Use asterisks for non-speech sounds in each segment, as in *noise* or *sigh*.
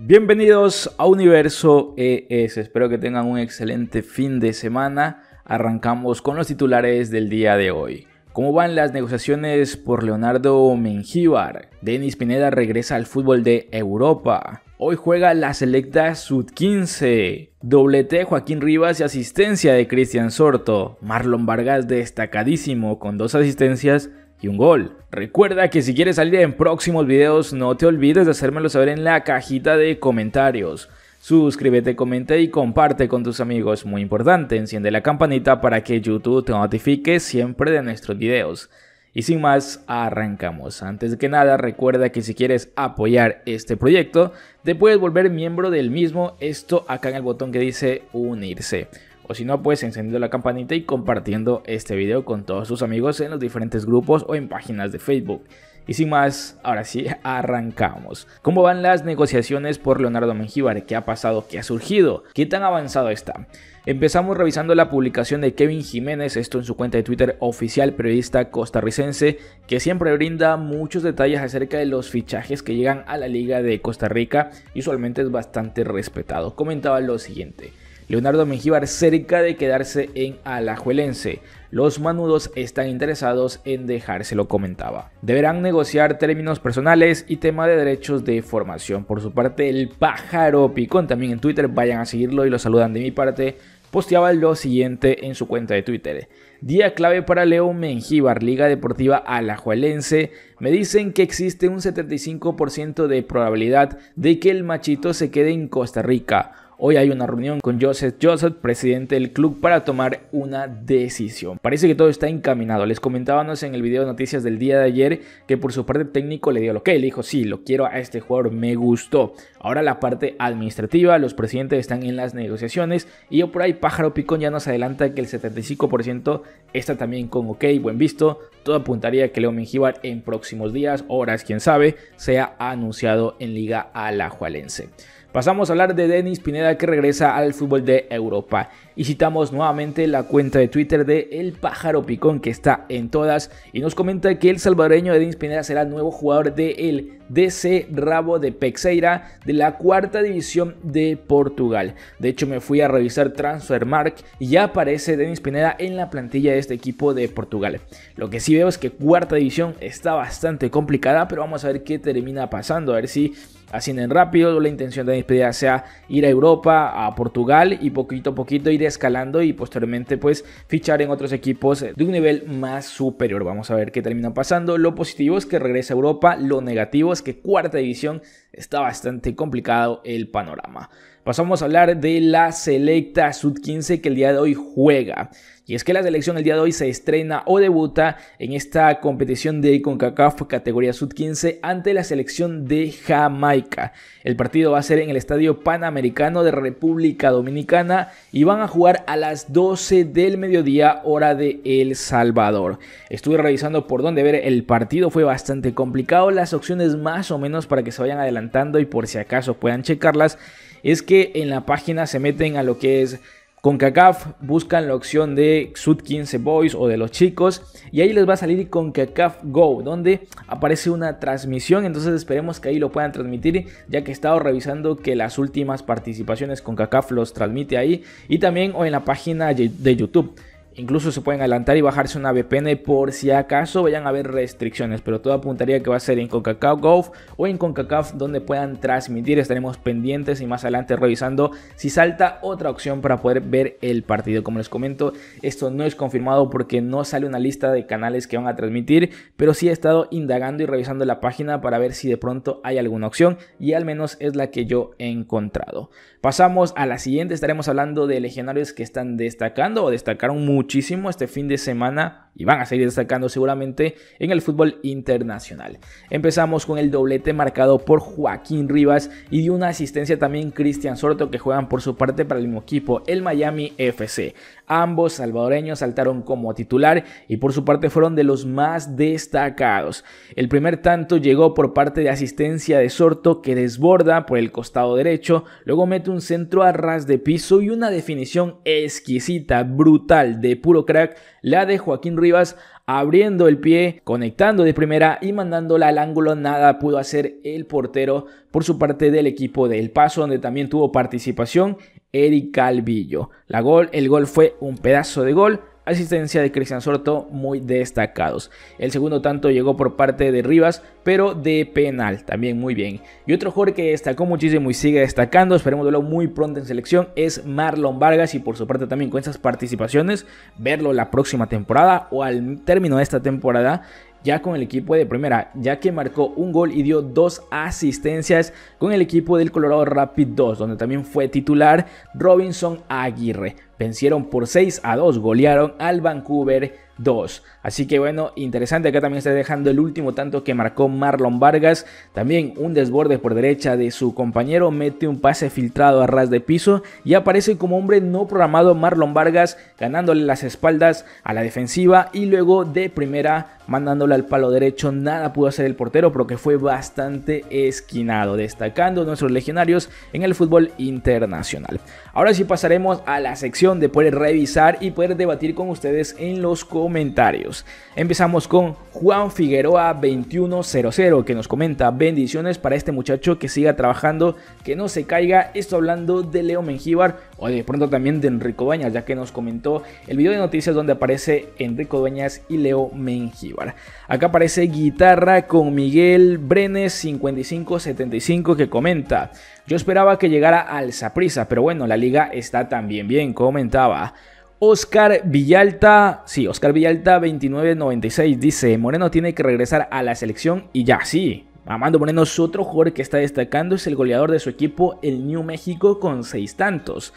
Bienvenidos a Universo ES. Espero que tengan un excelente fin de semana. Arrancamos con los titulares del día de hoy. ¿Cómo van las negociaciones por Leonardo Mengíbar? Denis Pineda regresa al fútbol de Europa. Hoy juega la selecta Sud 15. Doblete Joaquín Rivas y asistencia de Cristian Sorto. Marlon Vargas destacadísimo con dos asistencias y un gol. Recuerda que si quieres salir en próximos videos no te olvides de hacérmelo saber en la cajita de comentarios. Suscríbete, comenta y comparte con tus amigos, muy importante, enciende la campanita para que YouTube te notifique siempre de nuestros videos. Y sin más, arrancamos. Antes que nada, recuerda que si quieres apoyar este proyecto, te puedes volver miembro del mismo, esto acá en el botón que dice unirse o si no pues encendiendo la campanita y compartiendo este video con todos sus amigos en los diferentes grupos o en páginas de Facebook. Y sin más, ahora sí, *laughs* arrancamos. ¿Cómo van las negociaciones por Leonardo Mengíbar? ¿Qué ha pasado? ¿Qué ha surgido? ¿Qué tan avanzado está? Empezamos revisando la publicación de Kevin Jiménez, esto en su cuenta de Twitter oficial periodista costarricense, que siempre brinda muchos detalles acerca de los fichajes que llegan a la Liga de Costa Rica y usualmente es bastante respetado. Comentaba lo siguiente. Leonardo Mengíbar cerca de quedarse en Alajuelense. Los manudos están interesados en dejarse lo comentaba. Deberán negociar términos personales y tema de derechos de formación. Por su parte, el pájaro picón también en Twitter, vayan a seguirlo y lo saludan de mi parte. Posteaba lo siguiente en su cuenta de Twitter. Día clave para Leo Mengíbar, Liga Deportiva Alajuelense. Me dicen que existe un 75% de probabilidad de que el machito se quede en Costa Rica Hoy hay una reunión con Joseph Joseph, presidente del club, para tomar una decisión. Parece que todo está encaminado. Les comentábamos en el video de noticias del día de ayer que por su parte técnico le dio lo que le dijo, sí, lo quiero a este jugador, me gustó. Ahora la parte administrativa, los presidentes están en las negociaciones y yo por ahí Pájaro Picón ya nos adelanta que el 75% está también con ok, buen visto. Todo apuntaría a que Leo Mengíbar en próximos días, horas, quién sabe, sea anunciado en Liga Alajualense. Pasamos a hablar de Denis Pineda que regresa al fútbol de Europa. Y citamos nuevamente la cuenta de Twitter de El Pájaro Picón que está en todas y nos comenta que el salvadoreño Denis Pineda será nuevo jugador del DC Rabo de Pexeira de la cuarta división de Portugal. De hecho me fui a revisar Transfermarkt y ya aparece Denis Pineda en la plantilla de este equipo de Portugal. Lo que sí veo es que cuarta división está bastante complicada pero vamos a ver qué termina pasando, a ver si ascienden rápido. La intención de despedida sea ir a Europa, a Portugal y poquito a poquito ir escalando y posteriormente pues fichar en otros equipos de un nivel más superior. Vamos a ver qué termina pasando. Lo positivo es que regresa a Europa, lo negativo es que cuarta división está bastante complicado el panorama. Vamos a hablar de la selecta Sud-15 que el día de hoy juega. Y es que la selección el día de hoy se estrena o debuta en esta competición de CONCACAF categoría Sud-15 ante la selección de Jamaica. El partido va a ser en el Estadio Panamericano de República Dominicana y van a jugar a las 12 del mediodía hora de El Salvador. Estuve revisando por dónde ver el partido, fue bastante complicado, las opciones más o menos para que se vayan adelantando y por si acaso puedan checarlas es que en la página se meten a lo que es con CONCACAF, buscan la opción de Sud 15 Boys o de los chicos y ahí les va a salir con CONCACAF Go, donde aparece una transmisión, entonces esperemos que ahí lo puedan transmitir, ya que he estado revisando que las últimas participaciones CONCACAF los transmite ahí y también o en la página de YouTube. Incluso se pueden adelantar y bajarse una VPN por si acaso vayan a haber restricciones, pero todo apuntaría que va a ser en CONCACAF Golf o en CONCACAF donde puedan transmitir. Estaremos pendientes y más adelante revisando si salta otra opción para poder ver el partido. Como les comento, esto no es confirmado porque no sale una lista de canales que van a transmitir, pero sí he estado indagando y revisando la página para ver si de pronto hay alguna opción y al menos es la que yo he encontrado. Pasamos a la siguiente, estaremos hablando de legionarios que están destacando o destacaron mucho muchísimo este fin de semana y van a seguir destacando seguramente en el fútbol internacional. Empezamos con el doblete marcado por Joaquín Rivas y de una asistencia también Cristian Sorto que juegan por su parte para el mismo equipo, el Miami FC. Ambos salvadoreños saltaron como titular y por su parte fueron de los más destacados. El primer tanto llegó por parte de asistencia de Sorto que desborda por el costado derecho, luego mete un centro a ras de piso y una definición exquisita, brutal, de puro crack la de Joaquín Rivas abriendo el pie, conectando de primera y mandándola al ángulo, nada pudo hacer el portero por su parte del equipo de El Paso, donde también tuvo participación Eric Calvillo. La gol, el gol fue un pedazo de gol asistencia de Cristian Sorto muy destacados. El segundo tanto llegó por parte de Rivas, pero de penal, también muy bien. Y otro jugador que destacó muchísimo y sigue destacando, esperemos verlo muy pronto en selección, es Marlon Vargas y por su parte también con esas participaciones, verlo la próxima temporada o al término de esta temporada ya con el equipo de primera, ya que marcó un gol y dio dos asistencias con el equipo del Colorado Rapid 2, donde también fue titular Robinson Aguirre vencieron por 6 a 2, golearon al Vancouver 2. Así que bueno, interesante, acá también está dejando el último tanto que marcó Marlon Vargas, también un desborde por derecha de su compañero, mete un pase filtrado a ras de piso y aparece como hombre no programado Marlon Vargas ganándole las espaldas a la defensiva y luego de primera mandándole al palo derecho, nada pudo hacer el portero porque fue bastante esquinado, destacando nuestros legionarios en el fútbol internacional. Ahora sí pasaremos a la sección de poder revisar y poder debatir con ustedes en los comentarios. Empezamos con Juan Figueroa 2100 que nos comenta bendiciones para este muchacho que siga trabajando, que no se caiga. Esto hablando de Leo Mengíbar o de pronto también de Enrico Dueñas, ya que nos comentó el video de noticias donde aparece Enrico Dueñas y Leo Mengíbar. Acá aparece guitarra con Miguel Brenes 5575 que comenta. Yo esperaba que llegara al Saprisa, pero bueno, la liga está también bien. Como comentaba. Oscar Villalta, sí, Oscar Villalta 2996 dice, Moreno tiene que regresar a la selección y ya, sí. Amando Moreno es otro jugador que está destacando, es el goleador de su equipo, el New México, con seis tantos.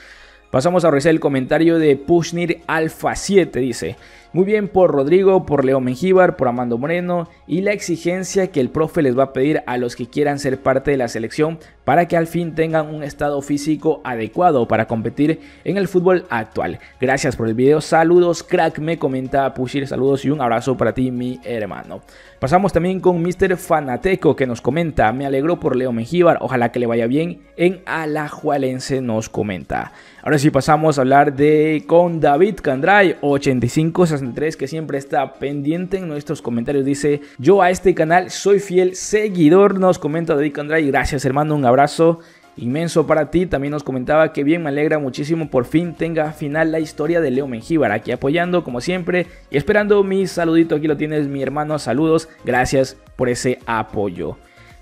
Pasamos a revisar el comentario de Pushnir Alfa 7. Dice, muy bien por Rodrigo, por Leo Mengíbar, por Amando Moreno y la exigencia que el profe les va a pedir a los que quieran ser parte de la selección para que al fin tengan un estado físico adecuado para competir en el fútbol actual. Gracias por el video, saludos crack, me comenta Pushir, saludos y un abrazo para ti mi hermano. Pasamos también con Mr. Fanateco que nos comenta, me alegro por Leo Mengíbar, ojalá que le vaya bien en Alajualense nos comenta. Ahora sí pasamos a hablar de con David Candray 8563 que siempre está pendiente en nuestros comentarios. Dice, yo a este canal soy fiel seguidor, nos comenta David Candray. Gracias hermano, un abrazo inmenso para ti. También nos comentaba que bien me alegra muchísimo por fin tenga final la historia de Leo Mengíbar. Aquí apoyando como siempre y esperando mi saludito. Aquí lo tienes mi hermano, saludos. Gracias por ese apoyo.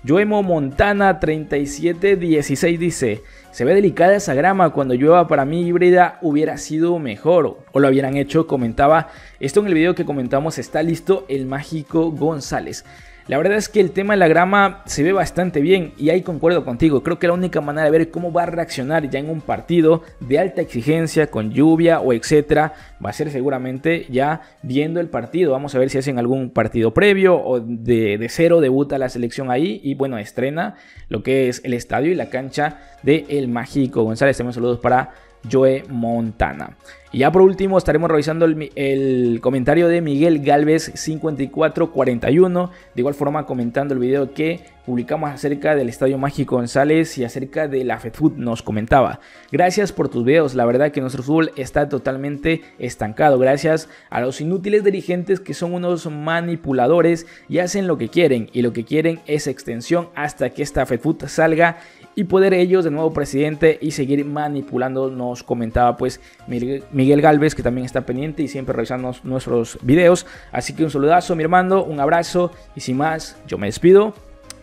Joemo Montana 3716 dice, se ve delicada esa grama, cuando llueva para mí híbrida hubiera sido mejor o lo hubieran hecho, comentaba esto en el video que comentamos, está listo el mágico González. La verdad es que el tema de la grama se ve bastante bien y ahí concuerdo contigo. Creo que la única manera de ver cómo va a reaccionar ya en un partido de alta exigencia, con lluvia o etcétera, va a ser seguramente ya viendo el partido. Vamos a ver si hacen algún partido previo o de, cero debuta la selección ahí y bueno, estrena lo que es el estadio y la cancha de El Mágico González. Tenemos saludos para Joe Montana. Y ya por último estaremos revisando el, comentario de Miguel Galvez 5441. De igual forma comentando el video que publicamos acerca del Estadio Mágico González y acerca de la FedFood nos comentaba. Gracias por tus videos, la verdad que nuestro fútbol está totalmente estancado gracias a los inútiles dirigentes que son unos manipuladores y hacen lo que quieren y lo que quieren es extensión hasta que esta FedFood salga y poder ellos de nuevo presidente y seguir manipulando, nos comentaba pues Miguel Galvez que también está pendiente y siempre revisando nuestros videos. Así que un saludazo mi hermano, un abrazo y sin más, yo me despido.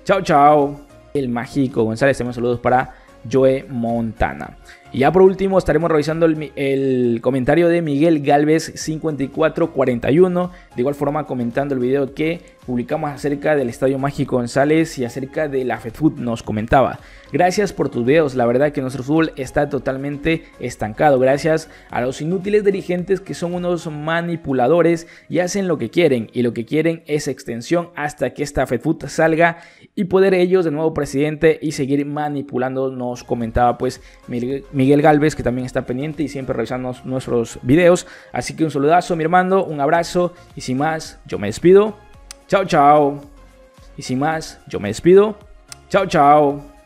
Chao, chao. El mágico González, también saludos para Joe Montana. Y ya por último estaremos revisando el, el comentario de Miguel Galvez 5441. De igual forma comentando el video que publicamos acerca del Estadio Mágico González y acerca de la FedFood nos comentaba. Gracias por tus videos, la verdad que nuestro fútbol está totalmente estancado gracias a los inútiles dirigentes que son unos manipuladores y hacen lo que quieren y lo que quieren es extensión hasta que esta FedFood salga y poder ellos de nuevo presidente y seguir manipulando nos comentaba pues Miguel Miguel Galvez, que también está pendiente y siempre revisando nuestros videos. Así que un saludazo, mi hermano, un abrazo y sin más, yo me despido. Chao, chao. Y sin más, yo me despido. Chao, chao.